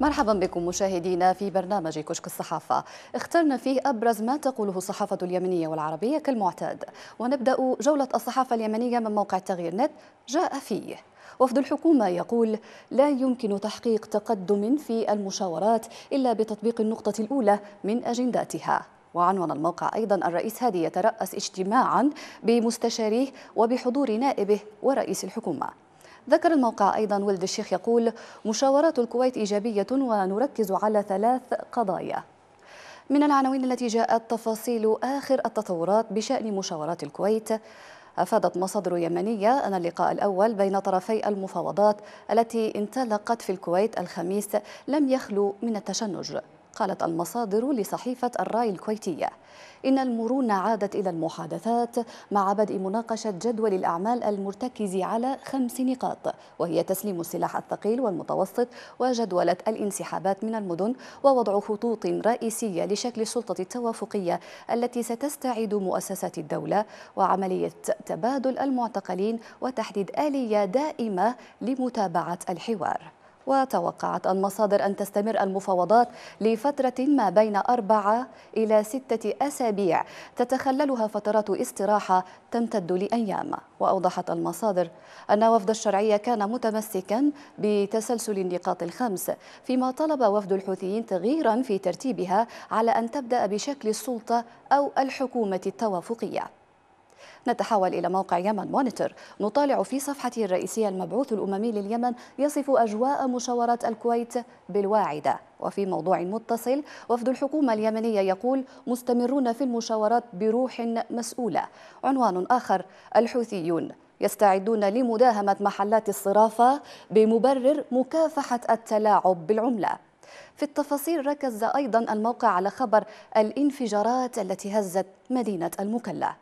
مرحبا بكم مشاهدينا في برنامج كشك الصحافة اخترنا فيه أبرز ما تقوله الصحافة اليمنية والعربية كالمعتاد ونبدأ جولة الصحافة اليمنية من موقع تغيير نت جاء فيه وفد الحكومة يقول لا يمكن تحقيق تقدم في المشاورات إلا بتطبيق النقطة الأولى من أجنداتها وعنوان الموقع أيضا الرئيس هادي يترأس اجتماعا بمستشاريه وبحضور نائبه ورئيس الحكومة ذكر الموقع أيضا ولد الشيخ يقول مشاورات الكويت إيجابية ونركز على ثلاث قضايا من العناوين التي جاءت تفاصيل آخر التطورات بشأن مشاورات الكويت أفادت مصادر يمنية أن اللقاء الأول بين طرفي المفاوضات التي انطلقت في الكويت الخميس لم يخلو من التشنج قالت المصادر لصحيفة الراي الكويتية إن المرونة عادت إلى المحادثات مع بدء مناقشة جدول الأعمال المرتكز على خمس نقاط وهي تسليم السلاح الثقيل والمتوسط وجدولة الانسحابات من المدن ووضع خطوط رئيسية لشكل السلطة التوافقية التي ستستعيد مؤسسات الدولة وعملية تبادل المعتقلين وتحديد آلية دائمة لمتابعة الحوار وتوقعت المصادر أن تستمر المفاوضات لفترة ما بين أربعة إلى ستة أسابيع تتخللها فترات استراحة تمتد لأيام وأوضحت المصادر أن وفد الشرعية كان متمسكا بتسلسل النقاط الخمس فيما طلب وفد الحوثيين تغييرا في ترتيبها على أن تبدأ بشكل السلطة أو الحكومة التوافقية نتحول إلى موقع يمن مونيتور نطالع في صفحته الرئيسية المبعوث الأممي لليمن يصف أجواء مشاورات الكويت بالواعدة وفي موضوع متصل وفد الحكومة اليمنية يقول مستمرون في المشاورات بروح مسؤولة عنوان آخر الحوثيون يستعدون لمداهمة محلات الصرافة بمبرر مكافحة التلاعب بالعملة في التفاصيل ركز أيضا الموقع على خبر الانفجارات التي هزت مدينة المكلا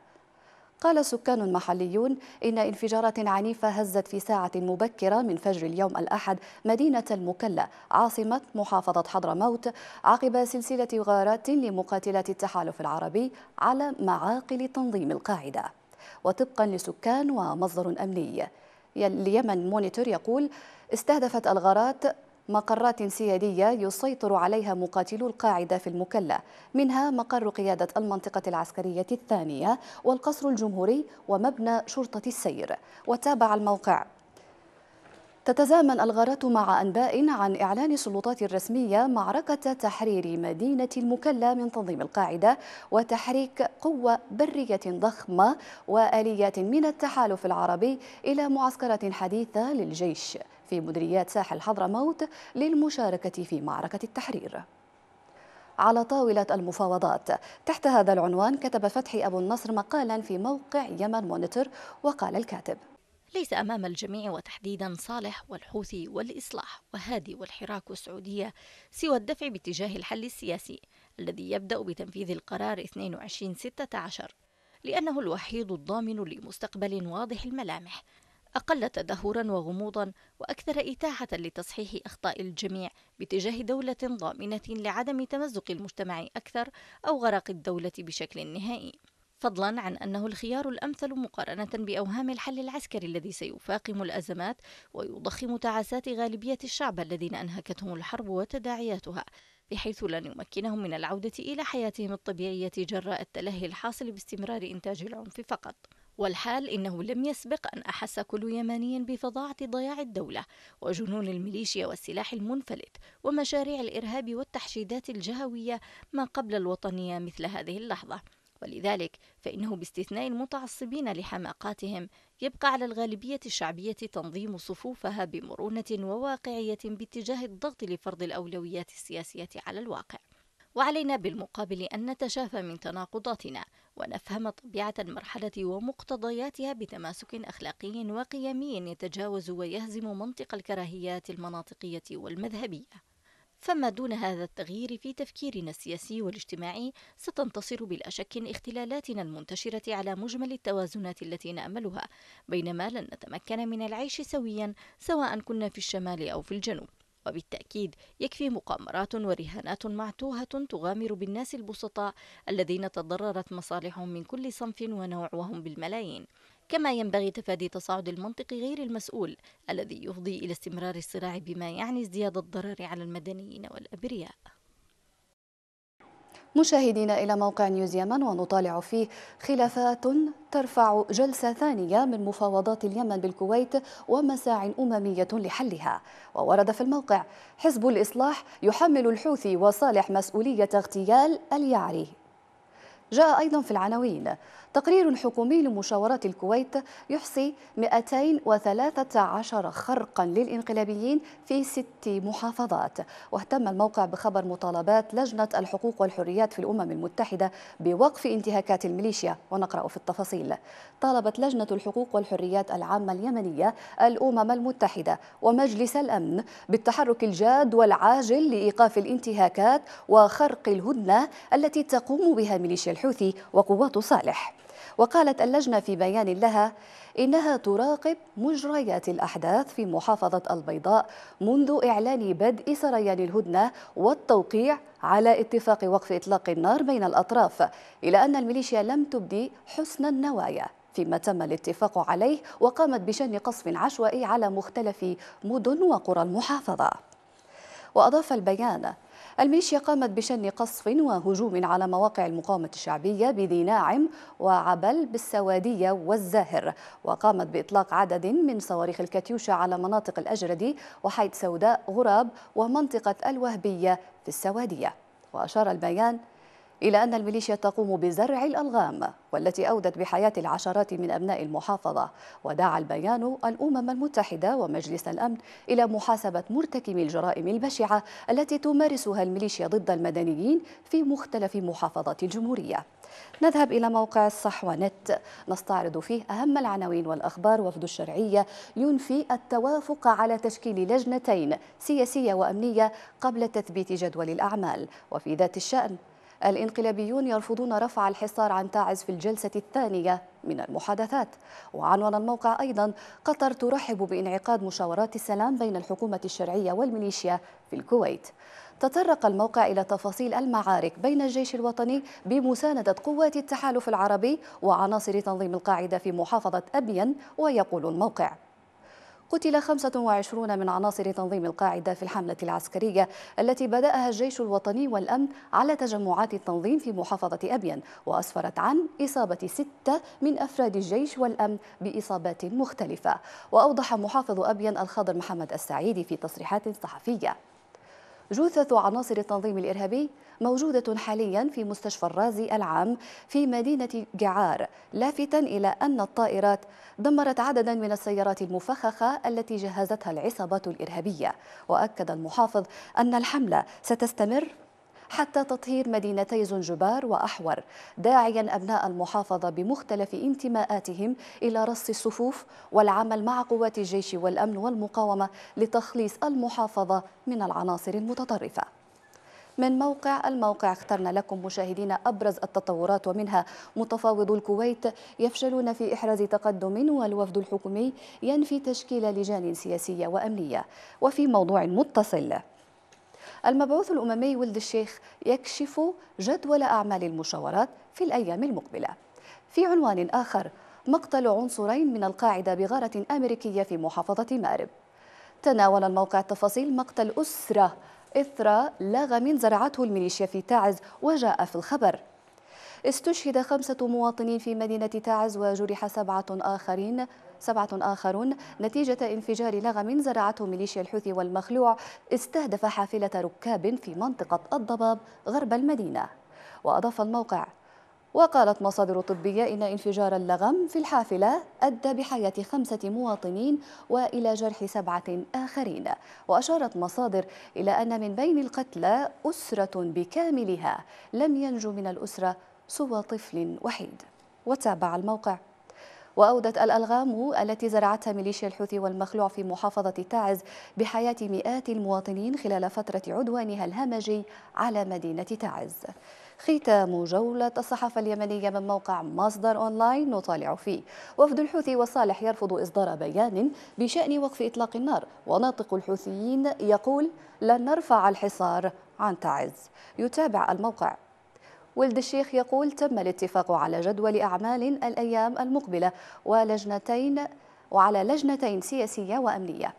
قال سكان محليون إن انفجارات عنيفة هزت في ساعة مبكرة من فجر اليوم الأحد مدينة المكلا عاصمة محافظة حضرموت عقب سلسلة غارات لمقاتلات التحالف العربي على معاقل تنظيم القاعدة وطبقا لسكان ومصدر أمني اليمن مونيتور يقول استهدفت الغارات مقرات سيادية يسيطر عليها مقاتلو القاعدة في المكلا منها مقر قيادة المنطقة العسكرية الثانية والقصر الجمهوري ومبنى شرطة السير وتابع الموقع تتزامن الغارات مع أنباء عن إعلان السلطات الرسمية معركة تحرير مدينة المكلا من تنظيم القاعدة وتحريك قوة برية ضخمة وآليات من التحالف العربي إلى معسكرات حديثة للجيش في مديريات ساحل حضرموت للمشاركة في معركة التحرير على طاولة المفاوضات تحت هذا العنوان كتب فتحي أبو النصر مقالا في موقع يمن مونيتور وقال الكاتب ليس أمام الجميع وتحديدا صالح والحوثي والإصلاح وهادي والحراك والسعودية سوى الدفع باتجاه الحل السياسي الذي يبدأ بتنفيذ القرار 22 16 لأنه الوحيد الضامن لمستقبل واضح الملامح أقل تدهورا وغموضا وأكثر إتاحة لتصحيح أخطاء الجميع باتجاه دولة ضامنة لعدم تمزق المجتمع أكثر أو غرق الدولة بشكل نهائي فضلا عن أنه الخيار الأمثل مقارنة بأوهام الحل العسكري الذي سيفاقم الأزمات ويضخم تعاسات غالبية الشعب الذين أنهكتهم الحرب وتداعياتها بحيث لن يمكنهم من العودة إلى حياتهم الطبيعية جراء التلهي الحاصل باستمرار إنتاج العنف فقط والحال إنه لم يسبق أن أحس كل يماني بفظاعة ضياع الدولة وجنون الميليشيا والسلاح المنفلت ومشاريع الإرهاب والتحشيدات الجهوية ما قبل الوطنية مثل هذه اللحظة ولذلك فإنه باستثناء المتعصبين لحماقاتهم يبقى على الغالبية الشعبية تنظيم صفوفها بمرونة وواقعية باتجاه الضغط لفرض الأولويات السياسية على الواقع وعلينا بالمقابل أن نتشافى من تناقضاتنا ونفهم طبيعة المرحلة ومقتضياتها بتماسك أخلاقي وقيمي يتجاوز ويهزم منطق الكراهيات المناطقية والمذهبية فما دون هذا التغيير في تفكيرنا السياسي والاجتماعي ستنتصر بلا شك اختلالاتنا المنتشرة على مجمل التوازنات التي نأملها بينما لن نتمكن من العيش سويا سواء كنا في الشمال أو في الجنوب وبالتأكيد يكفي مقامرات ورهانات معتوهة تغامر بالناس البسطاء الذين تضررت مصالحهم من كل صنف ونوع وهم بالملايين كما ينبغي تفادي تصاعد المنطق غير المسؤول الذي يفضي إلى استمرار الصراع بما يعني ازدياد الضرر على المدنيين والأبرياء مشاهدينا إلى موقع نيوز يمن ونطالع فيه خلافات ترفع جلسة ثانية من مفاوضات اليمن بالكويت ومساع أممية لحلها وورد في الموقع حزب الإصلاح يحمل الحوثي وصالح مسؤولية اغتيال اليعري جاء أيضا في العناوين تقرير حكومي لمشاورات الكويت يحصي 213 خرقا للإنقلابيين في ست محافظات واهتم الموقع بخبر مطالبات لجنة الحقوق والحريات في الأمم المتحدة بوقف انتهاكات الميليشيا ونقرأ في التفاصيل طالبت لجنة الحقوق والحريات العامة اليمنية الأمم المتحدة ومجلس الأمن بالتحرك الجاد والعاجل لإيقاف الانتهاكات وخرق الهدنة التي تقوم بها ميليشيا الحوثي وقوات صالح وقالت اللجنة في بيان لها إنها تراقب مجريات الأحداث في محافظة البيضاء منذ إعلان بدء سريان الهدنة والتوقيع على اتفاق وقف إطلاق النار بين الأطراف إلى أن الميليشيا لم تبدي حسن النوايا فيما تم الاتفاق عليه وقامت بشن قصف عشوائي على مختلف مدن وقرى المحافظة وأضاف البيان الميليشيا قامت بشن قصف وهجوم على مواقع المقاومة الشعبية بذي ناعم وعبل بالسوادية والزاهر وقامت بإطلاق عدد من صواريخ الكاتيوشا على مناطق الأجردي وحيد سوداء غراب ومنطقة الوهبية في السوادية وأشار البيان إلى أن الميليشيا تقوم بزرع الألغام والتي أودت بحياة العشرات من أبناء المحافظة ودعا البيان الأمم المتحدة ومجلس الأمن إلى محاسبة مرتكبي الجرائم البشعة التي تمارسها الميليشيا ضد المدنيين في مختلف محافظات الجمهورية نذهب إلى موقع الصحوة نت نستعرض فيه أهم العناوين والأخبار وفد الشرعية ينفي التوافق على تشكيل لجنتين سياسية وأمنية قبل تثبيت جدول الأعمال وفي ذات الشأن الانقلابيون يرفضون رفع الحصار عن تاعز في الجلسة الثانية من المحادثات وعنوان الموقع أيضا قطر ترحب بإنعقاد مشاورات السلام بين الحكومة الشرعية والميليشيا في الكويت تطرق الموقع إلى تفاصيل المعارك بين الجيش الوطني بمساندة قوات التحالف العربي وعناصر تنظيم القاعدة في محافظة أبين ويقول الموقع قتل 25 من عناصر تنظيم القاعدة في الحملة العسكرية التي بدأها الجيش الوطني والأمن على تجمعات التنظيم في محافظة أبين وأسفرت عن إصابة ستة من أفراد الجيش والأمن بإصابات مختلفة وأوضح محافظ أبين الخضر محمد السعيدي في تصريحات صحفية جثث عناصر التنظيم الإرهابي موجودة حاليا في مستشفى الرازي العام في مدينة جعار لافتا إلى أن الطائرات دمرت عددا من السيارات المفخخة التي جهزتها العصابات الإرهابية وأكد المحافظ أن الحملة ستستمر حتى تطهير مدينتي زنجبار وأحور داعيا أبناء المحافظة بمختلف انتماءاتهم إلى رص الصفوف والعمل مع قوات الجيش والأمن والمقاومة لتخليص المحافظة من العناصر المتطرفة من موقع الموقع اخترنا لكم مشاهدين أبرز التطورات ومنها متفاوض الكويت يفشلون في إحراز تقدم والوفد الحكومي ينفي تشكيل لجان سياسية وأمنية وفي موضوع متصل المبعوث الأممي ولد الشيخ يكشف جدول أعمال المشاورات في الأيام المقبلة في عنوان آخر مقتل عنصرين من القاعدة بغارة أمريكية في محافظة مأرب تناول الموقع تفاصيل مقتل أسرة إثر لغم زرعته الميليشيا في تعز وجاء في الخبر استشهد خمسة مواطنين في مدينة تعز وجرح سبعة آخرين سبعة آخرون نتيجة انفجار لغم زرعته ميليشيا الحوثي والمخلوع استهدف حافلة ركاب في منطقة الضباب غرب المدينة وأضاف الموقع وقالت مصادر طبية إن انفجار اللغم في الحافلة أدى بحياة خمسة مواطنين وإلى جرح سبعة آخرين وأشارت مصادر إلى أن من بين القتلى أسرة بكاملها لم ينجو من الأسرة سوى طفل وحيد وتابع الموقع وأودت الألغام التي زرعتها ميليشيا الحوثي والمخلوع في محافظة تعز بحياة مئات المواطنين خلال فترة عدوانها الهمجي على مدينة تعز ختام جولة الصحافة اليمنية من موقع مصدر أونلاين نطالع فيه وفد الحوثي وصالح يرفض إصدار بيان بشأن وقف إطلاق النار وناطق الحوثيين يقول لن نرفع الحصار عن تعز يتابع الموقع ولد الشيخ يقول تم الاتفاق على جدول أعمال الأيام المقبلة ولجنتين وعلى لجنتين سياسية وأمنية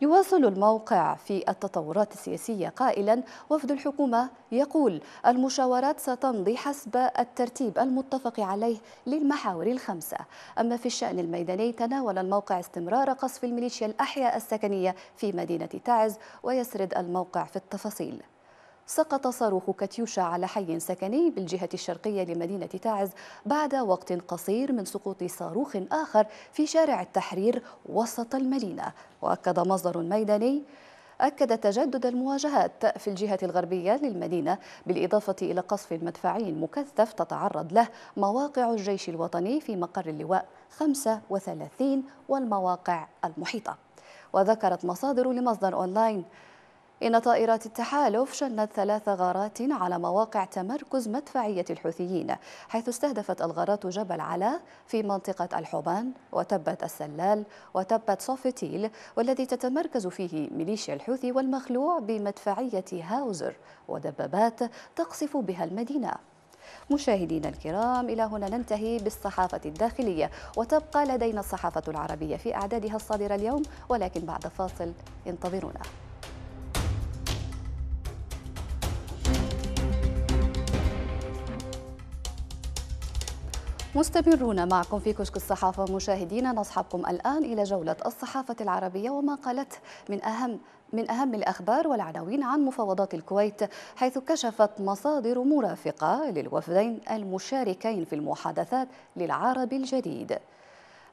يواصل الموقع في التطورات السياسية قائلا وفد الحكومة يقول المشاورات ستمضي حسب الترتيب المتفق عليه للمحاور الخمسة أما في الشأن الميداني تناول الموقع استمرار قصف الميليشيا الأحياء السكنية في مدينة تعز ويسرد الموقع في التفاصيل سقط صاروخ كاتيوشا على حي سكني بالجهة الشرقية لمدينة تعز بعد وقت قصير من سقوط صاروخ آخر في شارع التحرير وسط المدينة وأكد مصدر ميداني أكد تجدد المواجهات في الجهة الغربية للمدينة بالإضافة إلى قصف مدفعي مكثف تتعرض له مواقع الجيش الوطني في مقر اللواء 35 والمواقع المحيطة وذكرت مصادر لمصدر أونلاين إن طائرات التحالف شنت ثلاث غارات على مواقع تمركز مدفعية الحوثيين حيث استهدفت الغارات جبل علا في منطقة الحبان وتبت السلال وتبت صوفتيل والذي تتمركز فيه ميليشيا الحوثي والمخلوع بمدفعية هاوزر ودبابات تقصف بها المدينة مشاهدينا الكرام إلى هنا ننتهي بالصحافة الداخلية وتبقى لدينا الصحافة العربية في أعدادها الصادرة اليوم ولكن بعد فاصل انتظرونا مستمرون معكم في كشك الصحافة مشاهدينا نصحبكم الآن إلى جولة الصحافة العربية وما قالته من أهم من أهم الأخبار والعناوين عن مفاوضات الكويت حيث كشفت مصادر مرافقة للوفدين المشاركين في المحادثات للعرب الجديد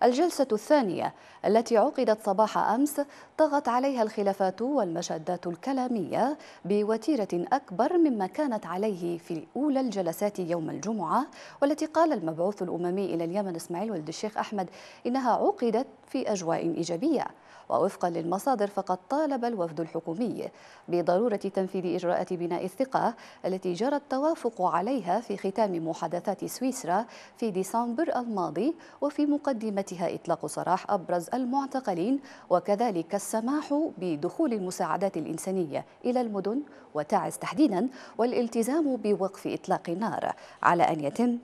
الجلسة الثانية التي عقدت صباح أمس طغت عليها الخلافات والمشادات الكلامية بوتيرة أكبر مما كانت عليه في أولى الجلسات يوم الجمعة والتي قال المبعوث الأممي إلى اليمن إسماعيل ولد الشيخ أحمد إنها عقدت في أجواء إيجابية ووفقا للمصادر فقد طالب الوفد الحكومي بضرورة تنفيذ إجراءات بناء الثقة التي جرى التوافق عليها في ختام محادثات سويسرا في ديسمبر الماضي وفي مقدمتها إطلاق سراح أبرز المعتقلين وكذلك السماح بدخول المساعدات الإنسانية إلى المدن وتعز تحديدا والالتزام بوقف إطلاق النار على أن يتم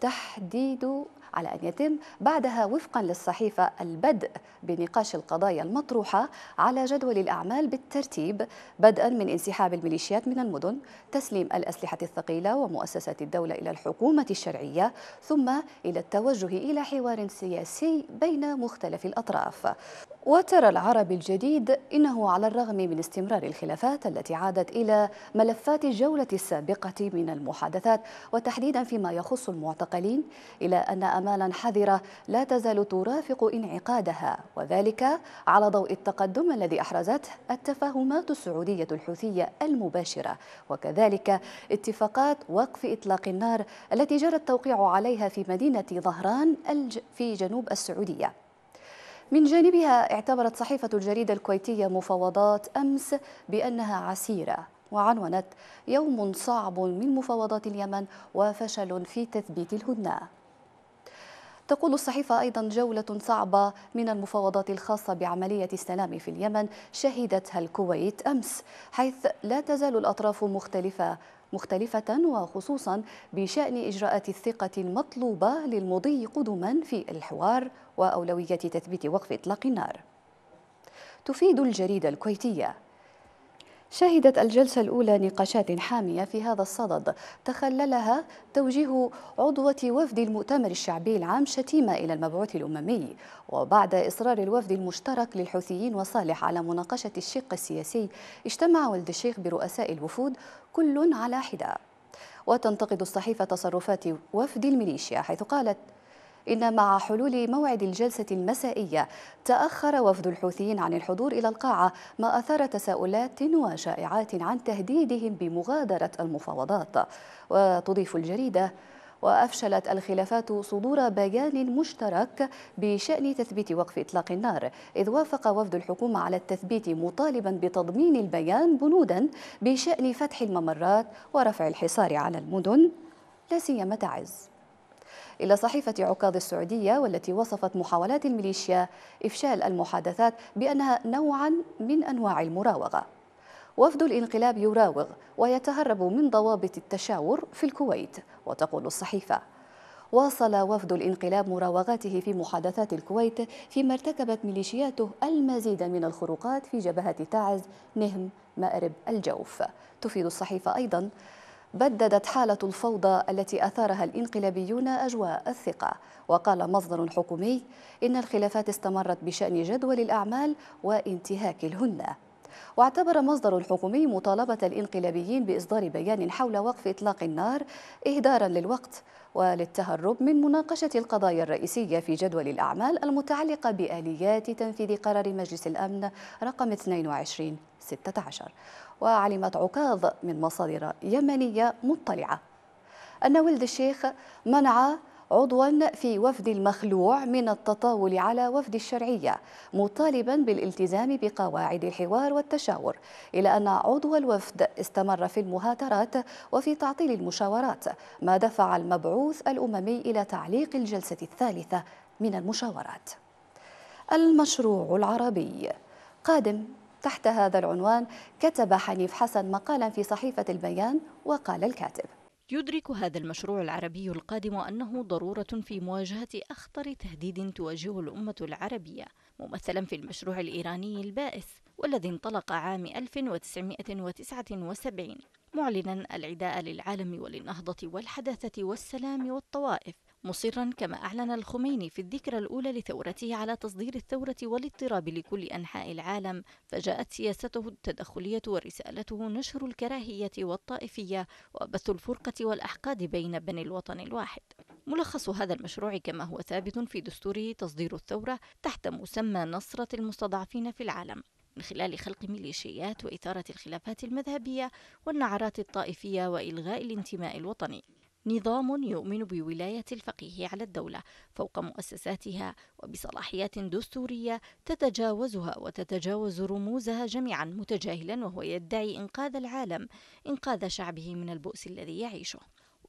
تحديد على أن يتم بعدها وفقا للصحيفة البدء بنقاش القضايا المطروحة على جدول الأعمال بالترتيب بدءا من انسحاب الميليشيات من المدن تسليم الأسلحة الثقيلة ومؤسسات الدولة إلى الحكومة الشرعية ثم إلى التوجه إلى حوار سياسي بين مختلف الأطراف وترى العرب الجديد إنه على الرغم من استمرار الخلافات التي عادت إلى ملفات الجولة السابقة من المحادثات وتحديدا فيما يخص المعتقلين إلى أن آمالا حذرة لا تزال ترافق انعقادها وذلك على ضوء التقدم الذي أحرزته التفاهمات السعودية الحوثية المباشرة وكذلك اتفاقات وقف إطلاق النار التي جرى التوقيع عليها في مدينة ظهران في جنوب السعودية من جانبها اعتبرت صحيفة الجريدة الكويتية مفاوضات أمس بأنها عسيرة وعنونت يوم صعب من مفاوضات اليمن وفشل في تثبيت الهدنه تقول الصحيفة أيضا جولة صعبة من المفاوضات الخاصة بعملية السلام في اليمن شهدتها الكويت أمس حيث لا تزال الأطراف مختلفة مختلفة وخصوصا بشأن إجراءات الثقة المطلوبة للمضي قدما في الحوار وأولوية تثبيت وقف إطلاق النار تفيد الجريدة الكويتية شهدت الجلسة الأولى نقاشات حامية في هذا الصدد تخللها توجيه عضوة وفد المؤتمر الشعبي العام شتيمة إلى المبعوث الأممي وبعد إصرار الوفد المشترك للحوثيين وصالح على مناقشة الشق السياسي اجتمع ولد الشيخ برؤساء الوفود كل على حدة وتنتقد الصحيفة تصرفات وفد الميليشيا حيث قالت إن مع حلول موعد الجلسة المسائية تأخر وفد الحوثيين عن الحضور إلى القاعة ما أثار تساؤلات وشائعات عن تهديدهم بمغادرة المفاوضات وتضيف الجريدة وأفشلت الخلافات صدور بيان مشترك بشأن تثبيت وقف إطلاق النار إذ وافق وفد الحكومة على التثبيت مطالبا بتضمين البيان بنودا بشأن فتح الممرات ورفع الحصار على المدن لا سيما تعز إلى صحيفة عكاظ السعودية والتي وصفت محاولات الميليشيا إفشال المحادثات بأنها نوعا من أنواع المراوغة وفد الانقلاب يراوغ ويتهرب من ضوابط التشاور في الكويت وتقول الصحيفة واصل وفد الانقلاب مراوغاته في محادثات الكويت فيما ارتكبت ميليشياته المزيد من الخروقات في جبهة تعز نهم مأرب الجوف تفيد الصحيفة أيضا بددت حالة الفوضى التي أثارها الانقلابيون أجواء الثقة وقال مصدر حكومي إن الخلافات استمرت بشأن جدول الأعمال وانتهاك الهنة واعتبر مصدر حكومي مطالبة الانقلابيين بإصدار بيان حول وقف إطلاق النار إهدارا للوقت وللتهرب من مناقشة القضايا الرئيسية في جدول الأعمال المتعلقة بآليات تنفيذ قرار مجلس الأمن رقم 22 16 وعلمت عكاظ من مصادر يمنية مطلعة أن ولد الشيخ منع عضوا في وفد المخلوع من التطاول على وفد الشرعية مطالبا بالالتزام بقواعد الحوار والتشاور إلى أن عضو الوفد استمر في المهاترات وفي تعطيل المشاورات ما دفع المبعوث الأممي إلى تعليق الجلسة الثالثة من المشاورات المشروع العربي قادم تحت هذا العنوان كتب حنيف حسن مقالا في صحيفة البيان وقال الكاتب يدرك هذا المشروع العربي القادم أنه ضرورة في مواجهة أخطر تهديد تواجهه الأمة العربية ممثلا في المشروع الإيراني البائس والذي انطلق عام 1979 معلنا العداء للعالم وللنهضة والحداثة والسلام والطوائف مصرا كما أعلن الخميني في الذكرى الأولى لثورته على تصدير الثورة والاضطراب لكل أنحاء العالم فجاءت سياسته التدخلية ورسالته نشر الكراهية والطائفية وبث الفرقة والأحقاد بين بني الوطن الواحد ملخص هذا المشروع كما هو ثابت في دستوره تصدير الثورة تحت مسمى نصرة المستضعفين في العالم من خلال خلق ميليشيات وإثارة الخلافات المذهبية والنعرات الطائفية وإلغاء الانتماء الوطني نظام يؤمن بولاية الفقيه على الدولة فوق مؤسساتها وبصلاحيات دستورية تتجاوزها وتتجاوز رموزها جميعا متجاهلا وهو يدعي إنقاذ العالم إنقاذ شعبه من البؤس الذي يعيشه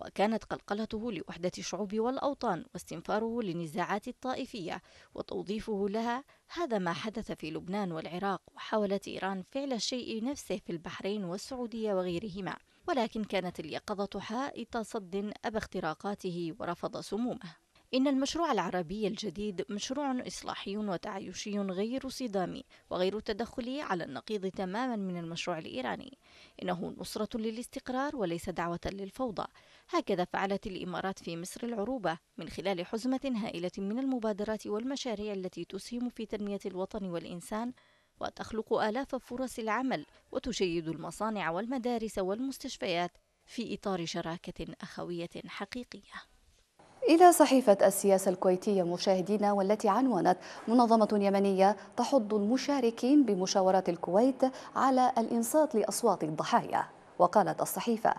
وكانت قلقلته لوحدة الشعوب والأوطان واستنفاره للنزاعات الطائفية وتوظيفه لها هذا ما حدث في لبنان والعراق وحاولت إيران فعل الشيء نفسه في البحرين والسعودية وغيرهما ولكن كانت اليقظة حائط صد أبى اختراقاته ورفض سمومه إن المشروع العربي الجديد مشروع إصلاحي وتعايشي غير صدامي وغير تدخلي على النقيض تماما من المشروع الإيراني إنه نصرة للاستقرار وليس دعوة للفوضى هكذا فعلت الإمارات في مصر العروبة من خلال حزمة هائلة من المبادرات والمشاريع التي تسهم في تنمية الوطن والإنسان وتخلق آلاف فرص العمل وتجيد المصانع والمدارس والمستشفيات في إطار شراكة أخوية حقيقية إلى صحيفة السياسة الكويتية مشاهدينا والتي عنونت منظمة يمنية تحض المشاركين بمشاورات الكويت على الإنصات لأصوات الضحايا وقالت الصحيفة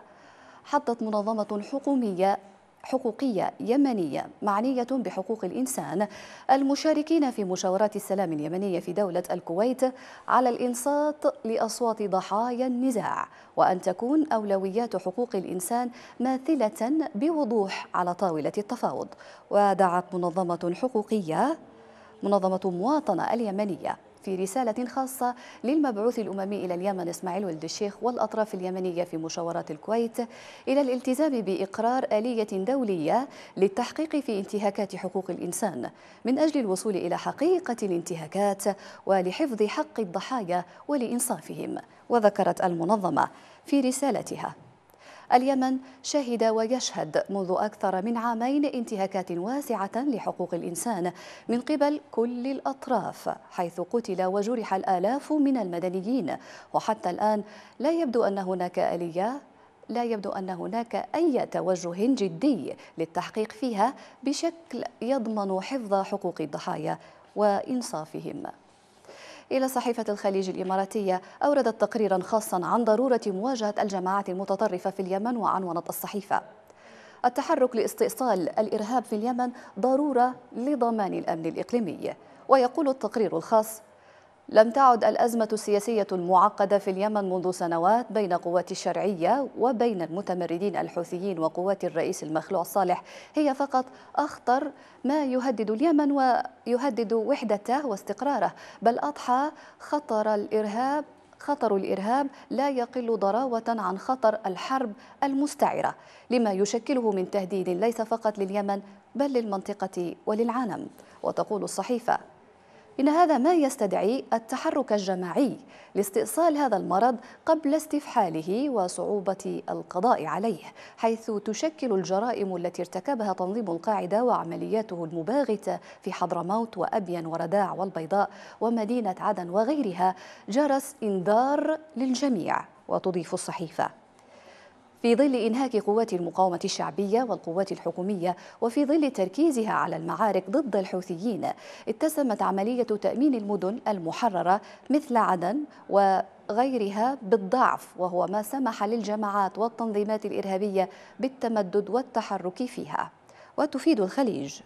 حطت منظمة حكومية حقوقية يمنية معنية بحقوق الإنسان المشاركين في مشاورات السلام اليمنية في دولة الكويت على الإنصات لأصوات ضحايا النزاع وأن تكون أولويات حقوق الإنسان ماثلة بوضوح على طاولة التفاوض ودعت منظمة حقوقية منظمة مواطنة اليمنية في رسالة خاصة للمبعوث الأممي إلى اليمن إسماعيل ولد الشيخ والأطراف اليمنية في مشاورات الكويت إلى الالتزام بإقرار آلية دولية للتحقيق في انتهاكات حقوق الإنسان من أجل الوصول إلى حقيقة الانتهاكات ولحفظ حق الضحايا ولإنصافهم وذكرت المنظمة في رسالتها اليمن شهد ويشهد منذ أكثر من عامين انتهاكات واسعة لحقوق الإنسان من قبل كل الأطراف حيث قتل وجرح الآلاف من المدنيين وحتى الآن لا يبدو أن هناك آلية لا يبدو أن هناك أي توجه جدي للتحقيق فيها بشكل يضمن حفظ حقوق الضحايا وإنصافهم إلى صحيفة الخليج الإماراتية أوردت تقريرا خاصا عن ضرورة مواجهة الجماعات المتطرفة في اليمن وعنونت الصحيفة التحرك لاستئصال الإرهاب في اليمن ضرورة لضمان الأمن الإقليمي ويقول التقرير الخاص لم تعد الأزمة السياسية المعقدة في اليمن منذ سنوات بين قوات الشرعية وبين المتمردين الحوثيين وقوات الرئيس المخلوع صالح هي فقط أخطر ما يهدد اليمن ويهدد وحدته واستقراره بل أضحى خطر الإرهاب خطر الإرهاب لا يقل ضراوة عن خطر الحرب المستعرة لما يشكله من تهديد ليس فقط لليمن بل للمنطقة وللعالم وتقول الصحيفة إن هذا ما يستدعي التحرك الجماعي لاستئصال هذا المرض قبل استفحاله وصعوبة القضاء عليه حيث تشكل الجرائم التي ارتكبها تنظيم القاعدة وعملياته المباغتة في حضرموت وأبين ورداع والبيضاء ومدينة عدن وغيرها جرس إنذار للجميع وتضيف الصحيفة في ظل إنهاك قوات المقاومة الشعبية والقوات الحكومية وفي ظل تركيزها على المعارك ضد الحوثيين اتسمت عملية تأمين المدن المحررة مثل عدن و غيرها بالضعف وهو ما سمح للجماعات والتنظيمات الإرهابية بالتمدد والتحرك فيها وتفيد الخليج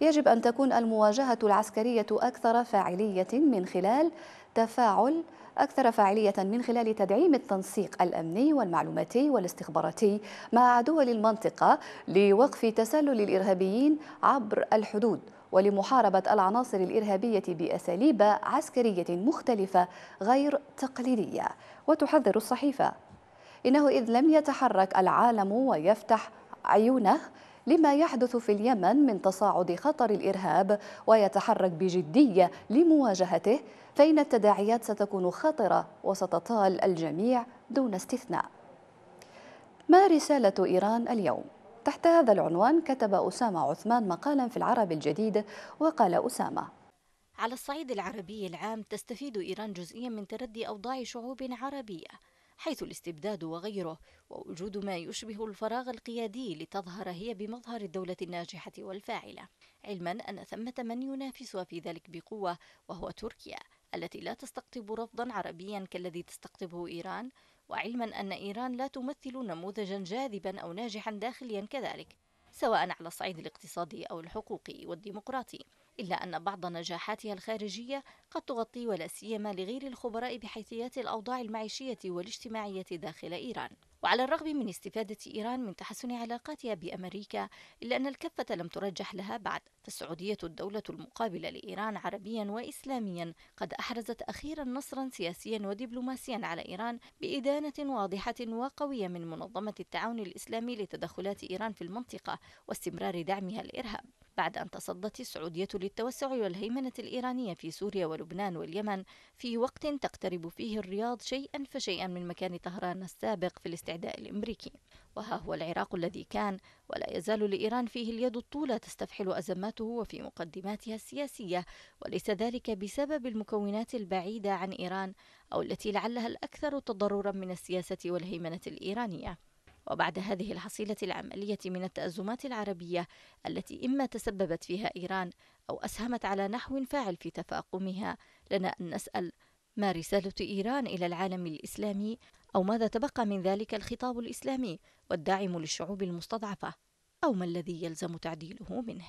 يجب أن تكون المواجهة العسكرية أكثر فاعلية من خلال تفاعل أكثر فاعلية من خلال تدعيم التنسيق الأمني والمعلوماتي والاستخباراتي مع دول المنطقة لوقف تسلل الإرهابيين عبر الحدود ولمحاربة العناصر الإرهابية بأساليب عسكرية مختلفة غير تقليدية وتحذر الصحيفة إنه إذ لم يتحرك العالم ويفتح عيونه لما يحدث في اليمن من تصاعد خطر الإرهاب ويتحرك بجدية لمواجهته فإن التداعيات ستكون خطرة وستطال الجميع دون استثناء ما رسالة إيران اليوم؟ تحت هذا العنوان كتب أسامة عثمان مقالا في العرب الجديد وقال أسامة على الصعيد العربي العام تستفيد إيران جزئيا من تردي أوضاع شعوب عربية حيث الاستبداد وغيره ووجود ما يشبه الفراغ القيادي لتظهر هي بمظهر الدولة الناجحة والفاعلة علما أن ثمة من ينافسها في ذلك بقوة وهو تركيا التي لا تستقطب رفضا عربيا كالذي تستقطبه إيران وعلما أن إيران لا تمثل نموذجا جاذبا أو ناجحا داخليا كذلك سواء على الصعيد الاقتصادي أو الحقوقي والديمقراطي إلا أن بعض نجاحاتها الخارجية قد تغطي ولا سيما لغير الخبراء بحيثيات الأوضاع المعيشية والاجتماعية داخل إيران وعلى الرغم من استفادة إيران من تحسن علاقاتها بأمريكا إلا أن الكفة لم ترجح لها بعد فالسعودية الدولة المقابلة لإيران عربيا وإسلاميا قد أحرزت أخيرا نصرا سياسيا ودبلوماسيا على إيران بإدانة واضحة وقوية من منظمة التعاون الإسلامي لتدخلات إيران في المنطقة واستمرار دعمها الإرهاب بعد أن تصدت السعودية للتوسع والهيمنة الإيرانية في سوريا ولبنان واليمن في وقت تقترب فيه الرياض شيئا فشيئا من مكان طهران السابق في الاستعداء الأمريكي وها هو العراق الذي كان ولا يزال لإيران فيه اليد الطولى تستفحل أزماته وفي مقدماتها السياسية وليس ذلك بسبب المكونات البعيدة عن إيران أو التي لعلها الأكثر تضررا من السياسة والهيمنة الإيرانية وبعد هذه الحصيلة العملية من التأزمات العربية التي إما تسببت فيها إيران أو أسهمت على نحو فاعل في تفاقمها لنا أن نسأل ما رسالة إيران إلى العالم الإسلامي أو ماذا تبقى من ذلك الخطاب الإسلامي والداعم للشعوب المستضعفة أو ما الذي يلزم تعديله منه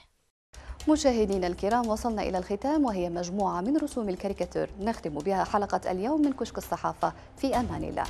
مشاهدينا الكرام وصلنا إلى الختام وهي مجموعة من رسوم الكاريكاتير نختم بها حلقة اليوم من كشك الصحافة في أمان الله